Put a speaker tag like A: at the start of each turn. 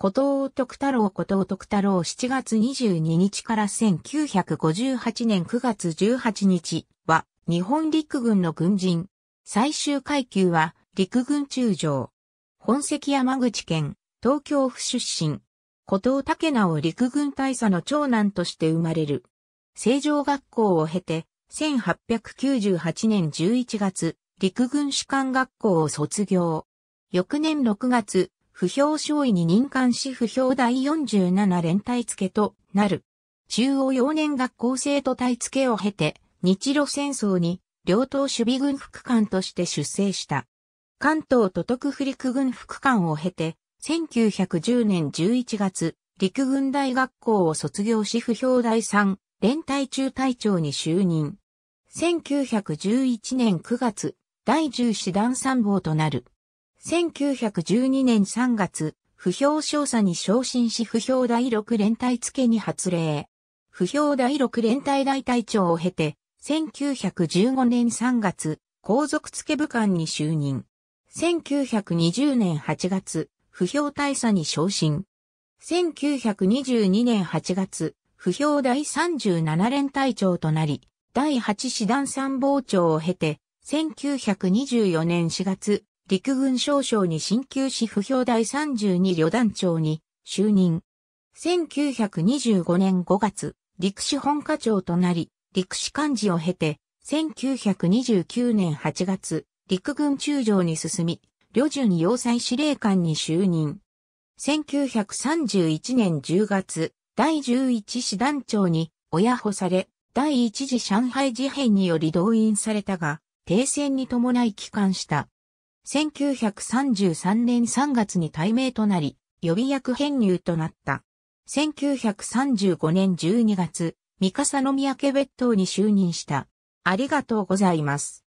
A: 古藤徳太郎古藤徳太郎7月22日から1958年9月18日は日本陸軍の軍人。最終階級は陸軍中将。本籍山口県東京府出身。古藤武直陸軍大佐の長男として生まれる。成城学校を経て1898年11月陸軍士官学校を卒業。翌年6月、不評少尉に任官し不評第47連隊付となる。中央幼年学校生徒隊付を経て、日露戦争に両党守備軍副官として出征した。関東都督府陸軍副官を経て、1910年11月、陸軍大学校を卒業し不評第3、連隊中隊長に就任。1911年9月、第10師団参謀となる。1912年3月、不評少佐に昇進し不評第6連隊付けに発令。不評第6連隊大隊長を経て、1915年3月、皇族付部官に就任。1920年8月、不評大佐に昇進。1922年8月、不評第37連隊長となり、第8師団参謀長を経て、1924年4月、陸軍少将に進級し不評第32旅団長に就任。1925年5月、陸士本課長となり、陸士幹事を経て、1929年8月、陸軍中将に進み、旅順要塞司令官に就任。1931年10月、第11師団長に親保され、第1次上海事変により動員されたが、停戦に伴い帰還した。1933年3月に対名となり、予備役編入となった。1935年12月、三笠宮家別当に就任した。ありがとうございます。